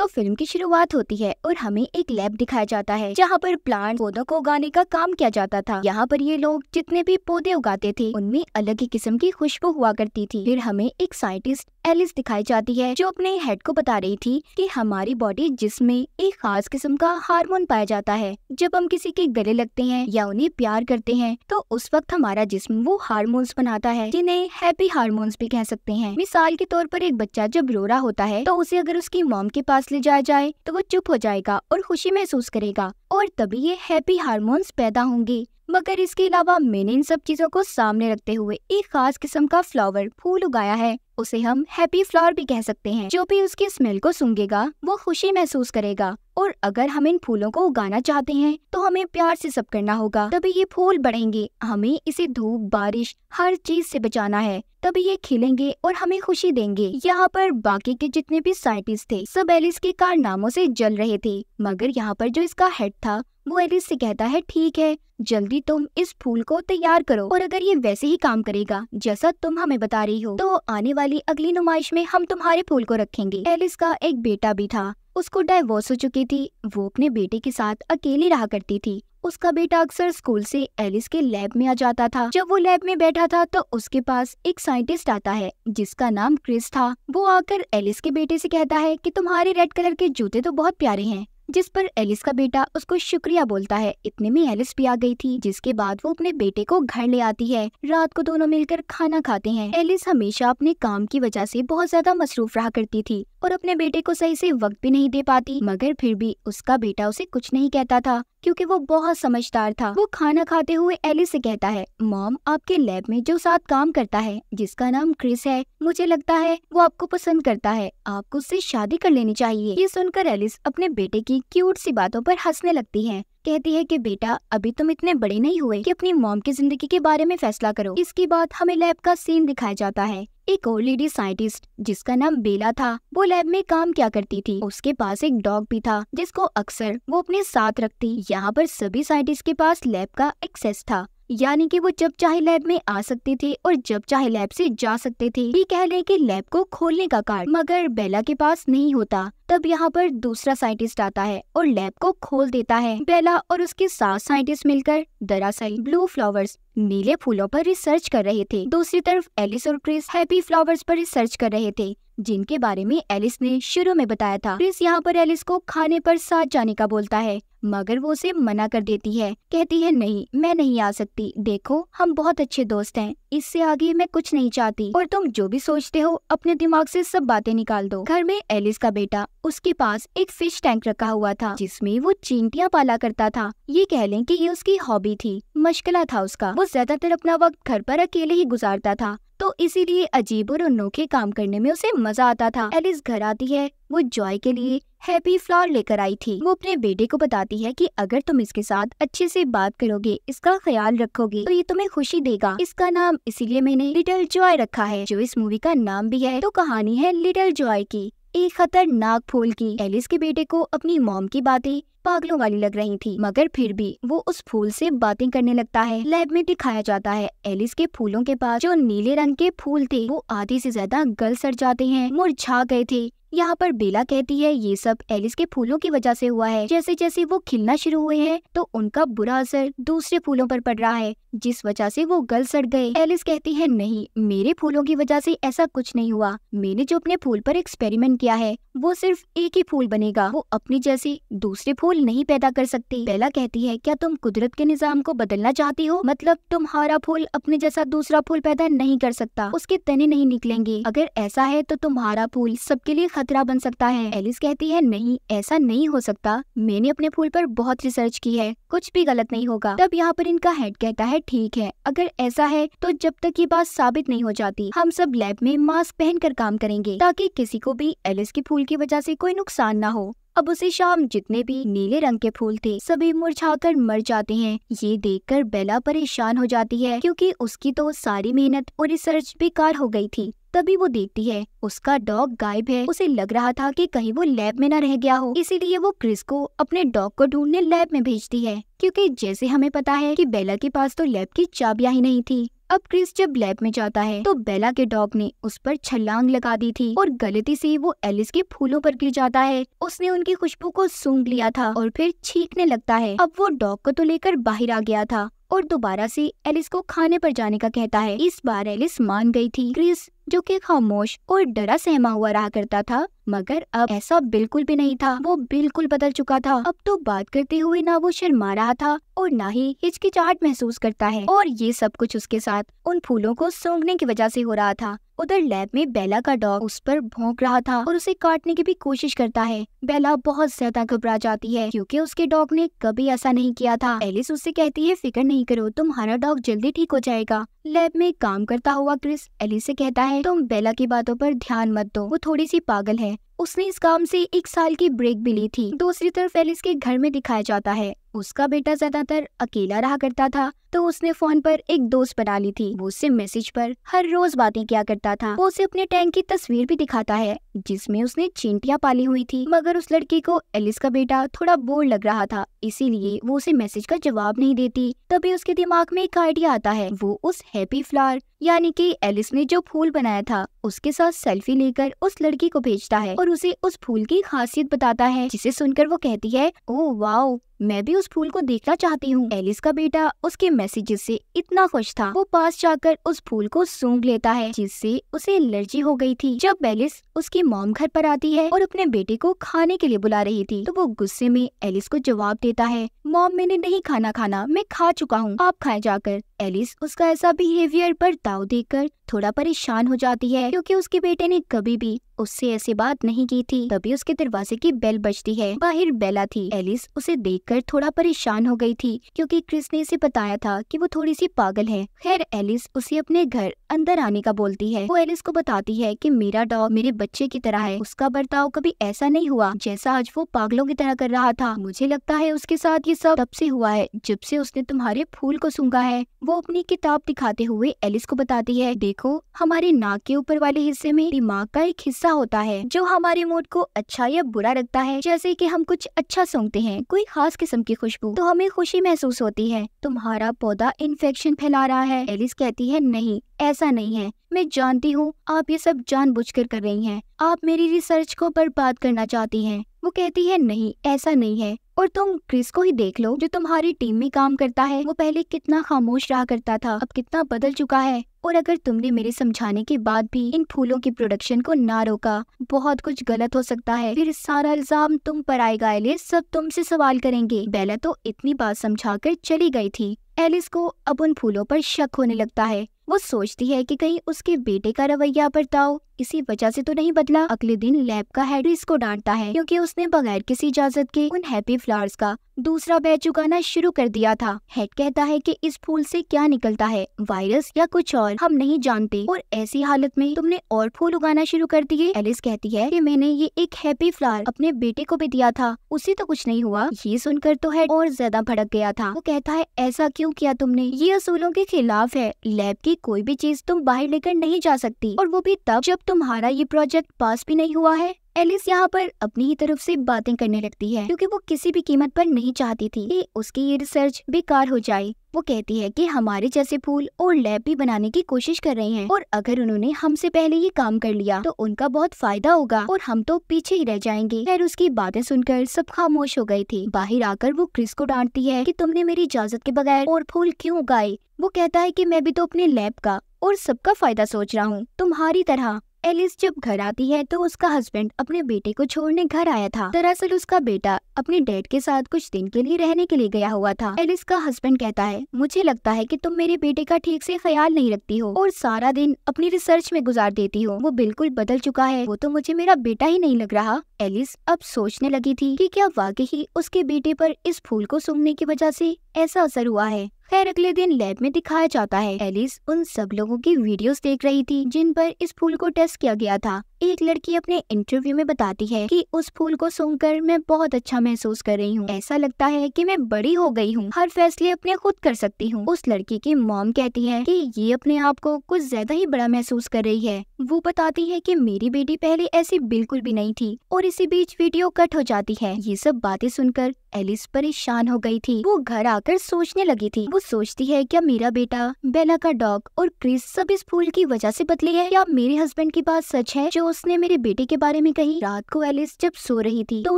तो फिल्म की शुरुआत होती है और हमें एक लैब दिखाया जाता है जहाँ पर प्लांट पौधों को उगाने का काम किया जाता था यहाँ पर ये लोग जितने भी पौधे उगाते थे उनमें अलग ही किस्म की खुशबू हुआ करती थी फिर हमें एक साइंटिस्ट एलिस दिखाई जाती है जो अपने हेड को बता रही थी कि हमारी बॉडी जिसमें एक खास किस्म का हार्मोन पाया जाता है जब हम किसी के गले लगते हैं या उन्हें प्यार करते हैं तो उस वक्त हमारा जिस्म वो हार्मोन्स बनाता है जिन्हें हैप्पी हार्मोन्स भी कह सकते हैं मिसाल के तौर पर एक बच्चा जब रो रहा होता है तो उसे अगर उसकी मॉम के पास ले जाया जाए तो वो चुप हो जाएगा और खुशी महसूस करेगा और तभी ये हैप्पी हार्मोन्स पैदा होंगे मगर इसके अलावा मैंने इन सब चीजों को सामने रखते हुए एक खास किस्म का फ्लावर फूल उगाया है उसे हम हैप्पी फ्लावर भी कह सकते हैं जो भी उसकी स्मेल को सूंघेगा वो खुशी महसूस करेगा और अगर हम इन फूलों को उगाना चाहते हैं तो हमें प्यार से सब करना होगा तभी ये फूल बढ़ेंगे हमें इसे धूप बारिश हर चीज से बचाना है तभी ये खिलेंगे और हमें खुशी देंगे यहाँ पर बाकी के जितने भी साइंटिस्ट थे सब एलिस के कारनामों से जल रहे थे मगर यहाँ पर जो इसका हेड था वो एलिस से कहता है ठीक है जल्दी तुम इस फूल को तैयार करो और अगर ये वैसे ही काम करेगा जैसा तुम हमें बता रही हो तो आने वाली अगली नुमाइश में हम तुम्हारे फूल को रखेंगे एलिस का एक बेटा भी था उसको डाइवोर्स हो चुकी थी वो अपने बेटे के साथ अकेली रहा करती थी उसका बेटा अक्सर स्कूल से एलिस के लैब में आ जाता था जब वो लैब में बैठा था तो उसके पास एक साइंटिस्ट आता है जिसका नाम क्रिस था वो आकर एलिस के बेटे से कहता है कि तुम्हारे रेड कलर के जूते तो बहुत प्यारे हैं जिस पर एलिस का बेटा उसको शुक्रिया बोलता है इतने में एलिस भी आ गई थी जिसके बाद वो अपने बेटे को घर ले आती है रात को दोनों मिलकर खाना खाते हैं एलिस हमेशा अपने काम की वजह से बहुत ज्यादा मसरूफ रहा करती थी और अपने बेटे को सही से वक्त भी नहीं दे पाती मगर फिर भी उसका बेटा उसे कुछ नहीं कहता था क्योंकि वो बहुत समझदार था वो खाना खाते हुए एली से कहता है मॉम आपके लैब में जो साथ काम करता है जिसका नाम क्रिस है मुझे लगता है वो आपको पसंद करता है आपको उससे शादी कर लेनी चाहिए ये सुनकर एलिस अपने बेटे की क्यूट सी बातों पर हंसने लगती है कहती है कि बेटा अभी तुम इतने बड़े नहीं हुए कि अपनी मॉम की जिंदगी के बारे में फैसला करो इसके बाद हमें लैब का सीन दिखाया जाता है एक और लेडी साइंटिस्ट जिसका नाम बेला था वो लैब में काम क्या करती थी उसके पास एक डॉग भी था जिसको अक्सर वो अपने साथ रखती यहाँ पर सभी साइंटिस्ट के पास लैब का एक्सेस था यानी कि वो जब चाहे लैब में आ सकते थे और जब चाहे लैब से जा सकते थे ये कह रहे कि लैब को खोलने का कार्ड मगर बेला के पास नहीं होता तब यहाँ पर दूसरा साइंटिस्ट आता है और लैब को खोल देता है बेला और उसके साथ साइंटिस्ट मिलकर दरअसल ब्लू फ्लावर्स नीले फूलों पर रिसर्च कर रहे थे दूसरी तरफ एलिस और क्रिस हैप्पी फ्लावर्स पर रिसर्च कर रहे थे जिनके बारे में एलिस ने शुरू में बताया था क्रिस यहाँ पर एलिस को खाने पर साथ जाने का बोलता है मगर वो उसे मना कर देती है कहती है नहीं मैं नहीं आ सकती देखो हम बहुत अच्छे दोस्त हैं इससे आगे मैं कुछ नहीं चाहती और तुम जो भी सोचते हो अपने दिमाग से सब बातें निकाल दो घर में एलिस का बेटा उसके पास एक फिश टैंक रखा हुआ था जिसमें वो चींटियां पाला करता था ये कह लें कि ये उसकी हॉबी थी मशकला था उसका वो ज्यादातर अपना वक्त घर पर अकेले ही गुजारता था तो इसीलिए अजीब और अनोखे काम करने में उसे मजा आता था एलिस घर आती है वो जॉय के लिए हैप्पी फ्लावर लेकर आई थी वो अपने बेटे को बताती है कि अगर तुम इसके साथ अच्छे से बात करोगे इसका ख्याल रखोगे तो ये तुम्हें खुशी देगा इसका नाम इसीलिए मैंने लिटिल जॉय रखा है जो इस मूवी का नाम भी है तो कहानी है लिटिल जॉय की एक खतरनाक फूल की एलिस के बेटे को अपनी मॉम की बातें पागलों वाली लग रही थी मगर फिर भी वो उस फूल से बातें करने लगता है लैब में दिखाया जाता है एलिस के फूलों के पास जो नीले रंग के फूल थे वो आधे से ज्यादा गल सड़ जाते हैं मुरझा गए थे यहाँ पर बेला कहती है ये सब एलिस के फूलों की वजह से हुआ है जैसे जैसे वो खिलना शुरू हुए हैं तो उनका बुरा असर दूसरे फूलों पर पड़ रहा है जिस वजह से वो गल सड़ गए एलिस कहती है नहीं मेरे फूलों की वजह से ऐसा कुछ नहीं हुआ मैंने जो अपने फूल पर एक्सपेरिमेंट किया है वो सिर्फ एक ही फूल बनेगा वो अपने जैसे दूसरे फूल नहीं पैदा कर सकती बेला कहती है क्या तुम कुदरत के निजाम को बदलना चाहती हो मतलब तुम्हारा फूल अपने जैसा दूसरा फूल पैदा नहीं कर सकता उसके तने नहीं निकलेंगे अगर ऐसा है तो तुम्हारा फूल सबके लिए खतरा बन सकता है एलिस कहती है नहीं ऐसा नहीं हो सकता मैंने अपने फूल पर बहुत रिसर्च की है कुछ भी गलत नहीं होगा तब यहाँ पर इनका हेड कहता है ठीक है अगर ऐसा है तो जब तक ये बात साबित नहीं हो जाती हम सब लैब में मास्क पहन कर काम करेंगे ताकि किसी को भी एलिस के फूल की वजह से कोई नुकसान न हो अब उसी शाम जितने भी नीले रंग के फूल थे सभी मुरझाकर मर जाते हैं ये देखकर बेला परेशान हो जाती है क्योंकि उसकी तो सारी मेहनत और रिसर्च बेकार हो गई थी तभी वो देखती है उसका डॉग गायब है उसे लग रहा था कि कहीं वो लैब में न रह गया हो इसीलिए वो क्रिस को अपने डॉग को ढूंढने लैब में भेजती है क्योंकि जैसे हमें पता है कि बेला के पास तो लैब की चाबियां ही नहीं थी अब क्रिस जब लैब में जाता है तो बेला के डॉग ने उस पर छलांग लगा दी थी और गलती से वो एलिस के फूलों पर गिर जाता है उसने उनकी खुशबू को सूंघ लिया था और फिर छींकने लगता है अब वो डॉग को तो लेकर बाहर आ गया था और दोबारा से एलिस को खाने पर जाने का कहता है इस बार एलिस मान गई थी क्रिस जो कि खामोश और डरा सहमा हुआ रहा करता था मगर अब ऐसा बिल्कुल भी नहीं था वो बिल्कुल बदल चुका था अब तो बात करते हुए ना वो शर्मा रहा था और ना ही हिचकिचाहट महसूस करता है और ये सब कुछ उसके साथ उन फूलों को सूंघने की वजह से हो रहा था उधर लैब में बेला का डॉग उस पर भोंक रहा था और उसे काटने की भी कोशिश करता है बेला बहुत ज्यादा घबरा जाती है क्योंकि उसके डॉग ने कभी ऐसा नहीं किया था एलिस उससे कहती है फिक्र नहीं करो तुम्हारा डॉग जल्दी ठीक हो जाएगा लैब में काम करता हुआ क्रिस एलिस से कहता है तुम बेला की बातों पर ध्यान मत दो वो थोड़ी सी पागल है उसने इस काम से एक साल की ब्रेक भी ली थी दूसरी तरफ एलिस के घर में दिखाया जाता है उसका बेटा ज्यादातर अकेला रहा करता था तो उसने फोन पर एक दोस्त बना ली थी वो उससे मैसेज पर हर रोज बातें किया करता था वो उसे अपने टैंक की तस्वीर भी दिखाता है जिसमें उसने चींटियां पाली हुई थी मगर उस लड़की को एलिस का बेटा थोड़ा बोर लग रहा था इसीलिए वो उसे मैसेज का जवाब नहीं देती तभी उसके दिमाग में एक आइडिया आता है वो उस हैप्पी फ्लावर यानी कि एलिस ने जो फूल बनाया था उसके साथ सेल्फी लेकर उस लड़की को भेजता है और उसे उस फूल की खासियत बताता है जिसे सुनकर वो कहती है ओ वाओ मैं भी उस फूल को देखना चाहती हूँ एलिस का बेटा उसके मैसेजेस से इतना खुश था वो पास जाकर उस फूल को सूंघ लेता है जिससे उसे एलर्जी हो गई थी जब एलिस उसकी मॉम घर पर आती है और अपने बेटे को खाने के लिए बुला रही थी तो वो गुस्से में एलिस को जवाब देता है मॉम मैंने नहीं खाना खाना मैं खा चुका हूँ आप खाए जाकर एलिस उसका ऐसा बिहेवियर पर दाव देकर थोड़ा परेशान हो जाती है क्योंकि उसके बेटे ने कभी भी उससे ऐसी बात नहीं की थी तभी उसके दरवाजे की बेल बजती है बाहर बेला थी एलिस उसे देखकर थोड़ा परेशान हो गई थी क्योंकि क्रिस ने इसे बताया था कि वो थोड़ी सी पागल है खैर एलिस उसे अपने घर अंदर आने का बोलती है वो एलिस को बताती है कि मेरा डॉग मेरे बच्चे की तरह है उसका बर्ताव कभी ऐसा नहीं हुआ जैसा आज वो पागलों की तरह कर रहा था मुझे लगता है उसके साथ ये सब तब से हुआ है जब से उसने तुम्हारे फूल को सूंघा है वो अपनी किताब दिखाते हुए एलिस को बताती है देखो हमारे नाक के ऊपर वाले हिस्से में दिमाग का एक हिस्सा होता है जो हमारे मूड को अच्छा या बुरा रखता है जैसे कि हम कुछ अच्छा सूंघते हैं कोई खास किस्म की खुशबू तो हमें खुशी महसूस होती है तुम्हारा पौधा इन्फेक्शन फैला रहा है एलिस कहती है नहीं ऐसा नहीं है मैं जानती हूँ आप ये सब बुझ कर रही है आप मेरी रिसर्च को बर्बाद करना चाहती है वो कहती है नहीं ऐसा नहीं है और तुम क्रिस को ही देख लो जो तुम्हारी टीम में काम करता है वो पहले कितना खामोश रहा करता था अब कितना बदल चुका है और अगर तुमने मेरे समझाने के बाद भी इन फूलों की प्रोडक्शन को ना रोका बहुत कुछ गलत हो सकता है फिर सारा इल्जाम तुम पर आएगा एलिस सब तुमसे सवाल करेंगे बेला तो इतनी बात समझा कर चली गई थी एलिस को अब उन फूलों पर शक होने लगता है वो सोचती है कि कहीं उसके बेटे का रवैया बर्ताव इसी वजह से तो नहीं बदला अगले दिन लैब का हेड इसको डांटता है क्योंकि उसने बगैर किसी इजाजत के उन हैप्पी फ्लावर्स का दूसरा बैच उगाना शुरू कर दिया था हेड कहता है कि इस फूल से क्या निकलता है वायरस या कुछ और हम नहीं जानते और ऐसी हालत में तुमने और फूल उगाना शुरू कर दिए एलिस कहती है कि मैंने ये एक हैप्पी फ्लावर अपने बेटे को भी दिया था उसे तो कुछ नहीं हुआ ये सुनकर तो हेड और ज्यादा भड़क गया था वो कहता है ऐसा क्यों किया तुमने ये असूलों के खिलाफ है लैब की कोई भी चीज तुम बाहर लेकर नहीं जा सकती और वो भी तब जब तुम्हारा ये प्रोजेक्ट पास भी नहीं हुआ है एलिस यहाँ पर अपनी ही तरफ से बातें करने लगती है क्योंकि वो किसी भी कीमत पर नहीं चाहती थी कि उसकी ये रिसर्च बेकार हो जाए वो कहती है कि हमारे जैसे फूल और लैब भी बनाने की कोशिश कर रहे हैं और अगर उन्होंने हमसे पहले ये काम कर लिया तो उनका बहुत फायदा होगा और हम तो पीछे ही रह जाएंगे खैर उसकी बातें सुनकर सब खामोश हो गए थे बाहर आकर वो क्रिस को डांटती है की तुमने मेरी इजाजत के बगैर और फूल क्यूँ उगाए वो कहता है की मैं भी तो अपने लैब का और सबका फायदा सोच रहा हूँ तुम्हारी तरह एलिस जब घर आती है तो उसका हस्बैंड अपने बेटे को छोड़ने घर आया था दरअसल उसका बेटा अपने डैड के साथ कुछ दिन के लिए रहने के लिए गया हुआ था एलिस का हस्बैंड कहता है मुझे लगता है कि तुम मेरे बेटे का ठीक से ख्याल नहीं रखती हो और सारा दिन अपनी रिसर्च में गुजार देती हो वो बिल्कुल बदल चुका है वो तो मुझे मेरा बेटा ही नहीं लग रहा एलिस अब सोचने लगी थी कि क्या वाकई ही उसके बेटे पर इस फूल को सूंघने की वजह से ऐसा असर हुआ है खैर अगले दिन लैब में दिखाया जाता है एलिस उन सब लोगों की वीडियोस देख रही थी जिन पर इस फूल को टेस्ट किया गया था एक लड़की अपने इंटरव्यू में बताती है कि उस फूल को सुनकर मैं बहुत अच्छा महसूस कर रही हूँ ऐसा लगता है कि मैं बड़ी हो गई हूँ हर फैसले अपने खुद कर सकती हूँ उस लड़की की मॉम कहती है कि ये अपने आप को कुछ ज्यादा ही बड़ा महसूस कर रही है वो बताती है कि मेरी बेटी पहले ऐसी बिल्कुल भी नहीं थी और इसी बीच वीडियो कट हो जाती है ये सब बातें सुनकर एलिस परेशान हो गई थी वो घर आकर सोचने लगी थी वो सोचती है क्या मेरा बेटा बेला का डॉग और क्रिस सब इस फूल की वजह से बदली है या मेरे हस्बैंड की बात सच है जो उसने मेरे बेटे के बारे में कही रात को एलिस जब सो रही थी तो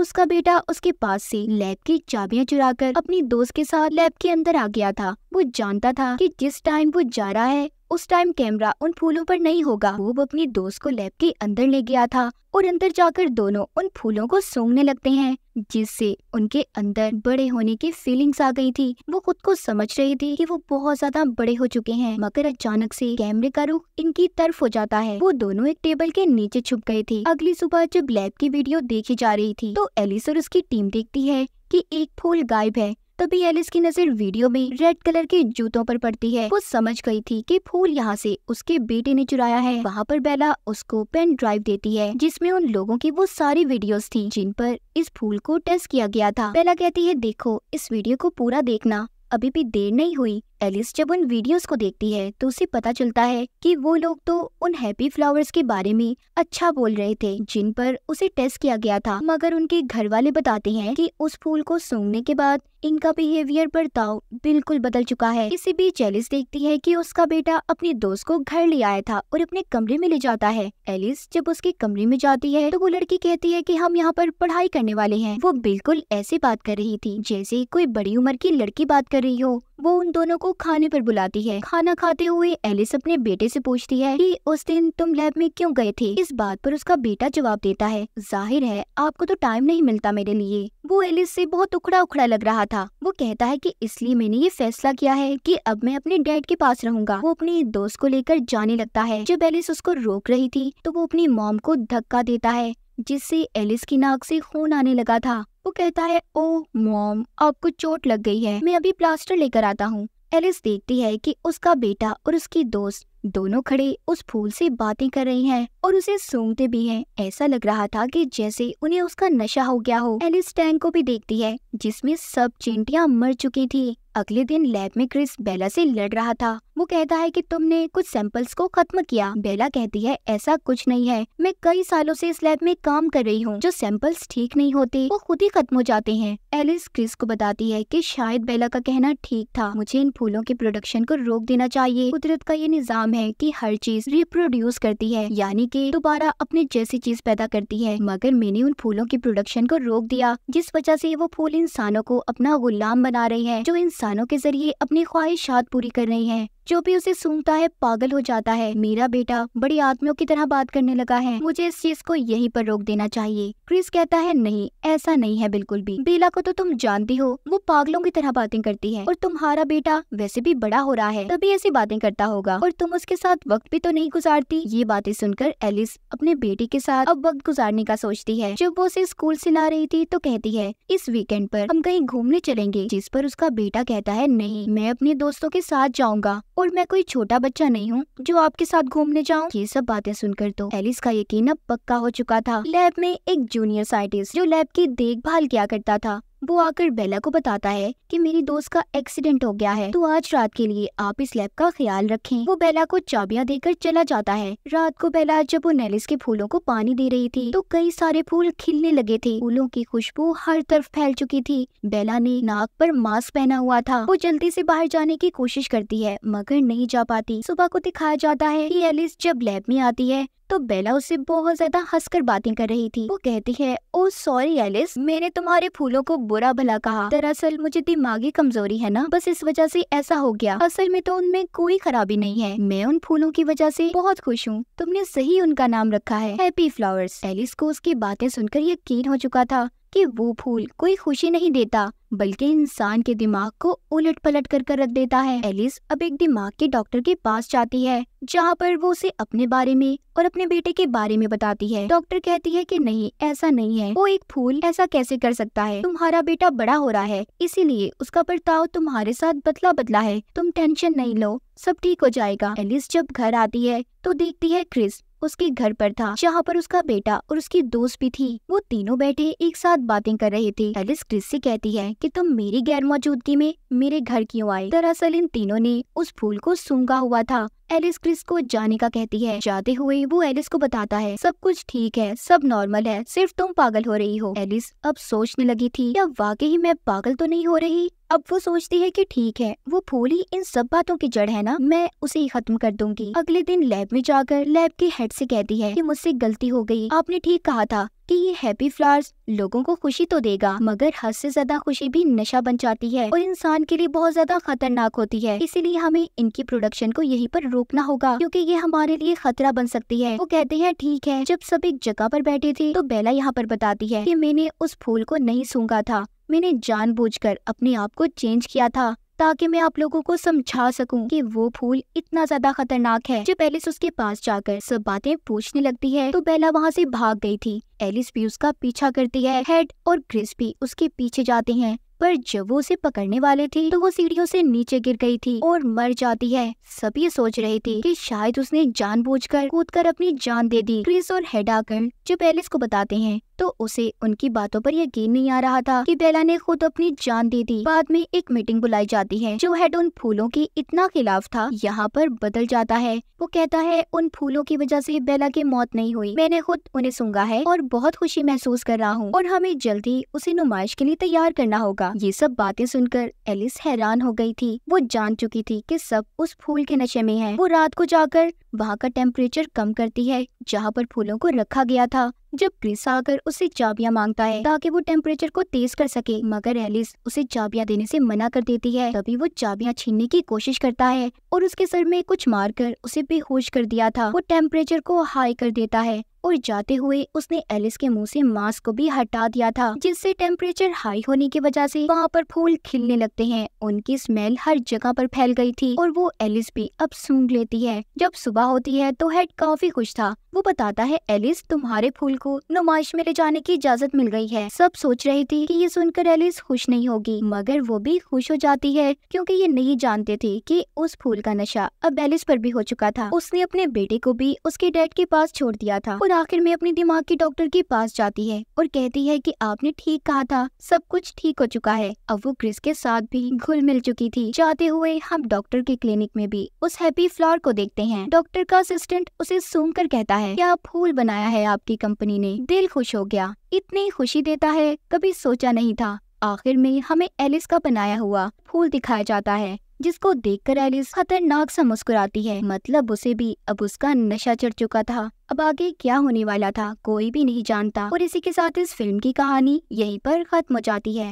उसका बेटा उसके पास से लैब की चाबियां चुराकर अपनी दोस्त के साथ लैब के अंदर आ गया था वो जानता था कि जिस टाइम वो जा रहा है उस टाइम कैमरा उन फूलों पर नहीं होगा वो अपनी दोस्त को लैब के अंदर ले गया था और अंदर जाकर दोनों उन फूलों को सूंघने लगते हैं जिससे उनके अंदर बड़े होने की फीलिंग्स आ गई थी वो खुद को समझ रही थी कि वो बहुत ज्यादा बड़े हो चुके हैं मगर अचानक से कैमरे का रुख इनकी तरफ हो जाता है वो दोनों एक टेबल के नीचे छुप गए थे अगली सुबह जब लैब की वीडियो देखी जा रही थी तो एलिस और उसकी टीम देखती है कि एक फूल गायब है तभी तो एलिस की नजर वीडियो में रेड कलर के जूतों पर पड़ती है वो समझ गई थी कि फूल यहाँ से उसके बेटे ने चुराया है वहाँ पर बेला उसको पेन ड्राइव देती है जिसमें उन लोगों की वो सारी वीडियोस थी जिन पर इस फूल को टेस्ट किया गया था बेला कहती है देखो इस वीडियो को पूरा देखना अभी भी देर नहीं हुई एलिस जब उन वीडियोस को देखती है तो उसे पता चलता है कि वो लोग तो उन हैप्पी फ्लावर्स के बारे में अच्छा बोल रहे थे जिन पर उसे टेस्ट किया गया था मगर उनके घर वाले बताते हैं कि उस फूल को सूंघने के बाद इनका बिहेवियर बर्ताव बिल्कुल बदल चुका है इसी बीच एलिस देखती है की उसका बेटा अपने दोस्त को घर ले आया था और अपने कमरे में ले जाता है एलिस जब उसके कमरे में जाती है तो वो लड़की कहती है की हम यहाँ पर पढ़ाई करने वाले है वो बिल्कुल ऐसे बात कर रही थी जैसे कोई बड़ी उम्र की लड़की बात कर कर रही हो वो उन दोनों को खाने पर बुलाती है खाना खाते हुए एलिस अपने बेटे से पूछती है कि उस दिन तुम लैब में क्यों गए थे इस बात पर उसका बेटा जवाब देता है जाहिर है आपको तो टाइम नहीं मिलता मेरे लिए वो एलिस से बहुत उखड़ा उखड़ा लग रहा था वो कहता है कि इसलिए मैंने ये फैसला किया है कि अब मैं अपने डैड के पास रहूंगा वो अपने दोस्त को लेकर जाने लगता है जब एलिस उसको रोक रही थी तो वो अपनी मॉम को धक्का देता है जिससे एलिस की नाक से खून आने लगा था वो कहता है ओ मॉम आपको चोट लग गई है मैं अभी प्लास्टर लेकर आता हूँ एलिस देखती है कि उसका बेटा और उसकी दोस्त दोनों खड़े उस फूल से बातें कर रही हैं और उसे सूंघते भी हैं। ऐसा लग रहा था कि जैसे उन्हें उसका नशा हो गया हो एलिस टैंक को भी देखती है जिसमें सब चिंटियां मर चुकी थी अगले दिन लैब में क्रिस बेला से लड़ रहा था वो कहता है कि तुमने कुछ सैंपल्स को खत्म किया बेला कहती है ऐसा कुछ नहीं है मैं कई सालों से इस लैब में काम कर रही हूँ जो सैंपल्स ठीक नहीं होते वो खुद ही खत्म हो जाते हैं एलिस क्रिस को बताती है कि शायद बेला का कहना ठीक था मुझे इन फूलों के प्रोडक्शन को रोक देना चाहिए कुदरत का ये निज़ाम है की हर चीज रिप्रोड्यूस करती है यानी की दोबारा अपने जैसी चीज पैदा करती है मगर मैंने उन फूलों के प्रोडक्शन को रोक दिया जिस वजह ऐसी वो फूल इंसानों को अपना गुलाम बना रहे हैं जो इंसान इंसानों के जरिए अपनी ख्वाहिशात पूरी कर रही हैं जो भी उसे सूंघता है पागल हो जाता है मेरा बेटा बड़ी आदमियों की तरह बात करने लगा है मुझे इस चीज को यहीं पर रोक देना चाहिए क्रिस कहता है नहीं ऐसा नहीं है बिल्कुल भी बेला को तो तुम जानती हो वो पागलों की तरह बातें करती है और तुम्हारा बेटा वैसे भी बड़ा हो रहा है तभी ऐसी बातें करता होगा और तुम उसके साथ वक्त भी तो नहीं गुजारती ये बातें सुनकर एलिस अपने बेटे के साथ अब वक्त गुजारने का सोचती है जब वो उसे स्कूल ऐसी ला रही थी तो कहती है इस वीकेंड आरोप हम कहीं घूमने चलेंगे जिस पर उसका बेटा कहता है नहीं मैं अपने दोस्तों के साथ जाऊँगा और मैं कोई छोटा बच्चा नहीं हूँ जो आपके साथ घूमने जाऊँ ये सब बातें सुनकर तो एलिस का यकीन अब पक्का हो चुका था लैब में एक जूनियर साइंटिस्ट जो लैब की देखभाल किया करता था वो आकर बेला को बताता है कि मेरी दोस्त का एक्सीडेंट हो गया है तो आज रात के लिए आप इस लैब का ख्याल रखें वो बेला को चाबियां देकर चला जाता है रात को बेला जब वो नेलिस के फूलों को पानी दे रही थी तो कई सारे फूल खिलने लगे थे फूलों की खुशबू हर तरफ फैल चुकी थी बेला ने नाक पर मास्क पहना हुआ था वो जल्दी ऐसी बाहर जाने की कोशिश करती है मगर नहीं जा पाती सुबह को दिखाया जाता है की एलिस जब लैब में आती है तो बेला उसे बहुत ज्यादा हंसकर बातें कर रही थी वो कहती है ओ सॉरी एलिस मैंने तुम्हारे फूलों को बुरा भला कहा दरअसल मुझे दिमागी कमजोरी है ना बस इस वजह से ऐसा हो गया असल में तो उनमें कोई खराबी नहीं है मैं उन फूलों की वजह से बहुत खुश हूँ तुमने सही उनका नाम रखा है हैप्पी फ्लावर्स एलिस को उसकी बातें सुनकर यकीन हो चुका था कि वो फूल कोई खुशी नहीं देता बल्कि इंसान के दिमाग को उलट पलट कर कर रख देता है एलिस अब एक दिमाग के डॉक्टर के पास जाती है जहाँ पर वो उसे अपने बारे में और अपने बेटे के बारे में बताती है डॉक्टर कहती है कि नहीं ऐसा नहीं है वो एक फूल ऐसा कैसे कर सकता है तुम्हारा बेटा बड़ा हो रहा है इसीलिए उसका बर्ताव तुम्हारे साथ बदला बदला है तुम टेंशन नहीं लो सब ठीक हो जाएगा एलिस जब घर आती है तो देखती है क्रिस उसके घर पर था जहाँ पर उसका बेटा और उसकी दोस्त भी थी वो तीनों बैठे एक साथ बातें कर रहे थे एलिस क्रिस से कहती है कि तुम मेरी गैर मौजूदगी में मेरे घर क्यों आए दरअसल इन तीनों ने उस फूल को सूंघा हुआ था एलिस क्रिस को जाने का कहती है जाते हुए वो एलिस को बताता है सब कुछ ठीक है सब नॉर्मल है सिर्फ तुम पागल हो रही हो एलिस अब सोचने लगी थी क्या वाकई मैं पागल तो नहीं हो रही अब वो सोचती है कि ठीक है वो फूल ही इन सब बातों की जड़ है ना मैं उसे ही खत्म कर दूंगी अगले दिन लैब में जाकर लैब के हेड से कहती है कि मुझसे गलती हो गई आपने ठीक कहा था कि ये हैप्पी फ्लावर्स लोगों को खुशी तो देगा मगर हद से ज्यादा खुशी भी नशा बन जाती है और इंसान के लिए बहुत ज्यादा खतरनाक होती है इसीलिए हमें इनकी प्रोडक्शन को यहीं पर रोकना होगा क्योंकि ये हमारे लिए खतरा बन सकती है वो कहते हैं ठीक है जब सब एक जगह पर बैठे थे तो बेला यहाँ पर बताती है कि मैंने उस फूल को नहीं सूंगा था मैंने जानबूझकर अपने आप को चेंज किया था ताकि मैं आप लोगों को समझा सकूं कि वो फूल इतना ज्यादा खतरनाक है जब एलिस उसके पास जाकर सब बातें पूछने लगती है तो बेला वहाँ से भाग गई थी एलिस भी उसका पीछा करती है हेड और क्रिस भी उसके पीछे जाते हैं पर जब वो उसे पकड़ने वाले थे तो वो सीढ़ियों से नीचे गिर गई थी और मर जाती है सब ये सोच रहे थे कि शायद उसने जानबूझकर कूदकर अपनी जान दे दी क्रिस और हेड आकर जब एलिस को बताते हैं तो उसे उनकी बातों पर यकीन नहीं आ रहा था कि बेला ने खुद अपनी जान दे दी बाद में एक मीटिंग बुलाई जाती है जो हेड उन फूलों के इतना खिलाफ था यहाँ पर बदल जाता है वो कहता है उन फूलों की वजह से बेला की मौत नहीं हुई मैंने खुद उन्हें सूंगा है और बहुत खुशी महसूस कर रहा हूँ और हमें जल्द ही उसे नुमाइश के लिए तैयार करना होगा ये सब बातें सुनकर एलिस हैरान हो गई थी वो जान चुकी थी कि सब उस फूल के नशे में है वो रात को जाकर वहाँ का टेम्परेचर कम करती है जहाँ पर फूलों को रखा गया था जब क्रिस आकर उससे चाबियां मांगता है ताकि वो टेम्परेचर को तेज कर सके मगर एलिस उसे चाबियां देने से मना कर देती है तभी वो चाबियां छीनने की कोशिश करता है और उसके सर में कुछ मारकर उसे बेहोश कर दिया था वो टेम्परेचर को हाई कर देता है और जाते हुए उसने एलिस के मुंह से मास्क को भी हटा दिया था जिससे टेम्परेचर हाई होने की वजह से वहाँ पर फूल खिलने लगते हैं उनकी स्मेल हर जगह पर फैल गई थी और वो एलिस भी अब सूंघ लेती है जब सुबह होती है तो हेड काफी खुश था वो बताता है एलिस तुम्हारे फूल को नुमाइश में ले जाने की इजाजत मिल गई है सब सोच रही थी कि ये सुनकर एलिस खुश नहीं होगी मगर वो भी खुश हो जाती है क्योंकि ये नहीं जानते थे कि उस फूल का नशा अब एलिस पर भी हो चुका था उसने अपने बेटे को भी उसके डैड के पास छोड़ दिया था आखिर में अपने दिमाग के डॉक्टर के पास जाती है और कहती है कि आपने ठीक कहा था सब कुछ ठीक हो चुका है अब वो क्रिस के साथ भी घुल मिल चुकी थी जाते हुए हम डॉक्टर के क्लिनिक में भी उस हैप्पी फ्लावर को देखते हैं डॉक्टर का असिस्टेंट उसे सूंघ कर कहता है क्या फूल बनाया है आपकी कंपनी ने दिल खुश हो गया इतनी खुशी देता है कभी सोचा नहीं था आखिर में हमें एलिस का बनाया हुआ फूल दिखाया जाता है जिसको देखकर एलिस खतरनाक सा मुस्कुराती है मतलब उसे भी अब उसका नशा चढ़ चुका था अब आगे क्या होने वाला था कोई भी नहीं जानता और इसी के साथ इस फिल्म की कहानी यहीं पर खत्म हो जाती है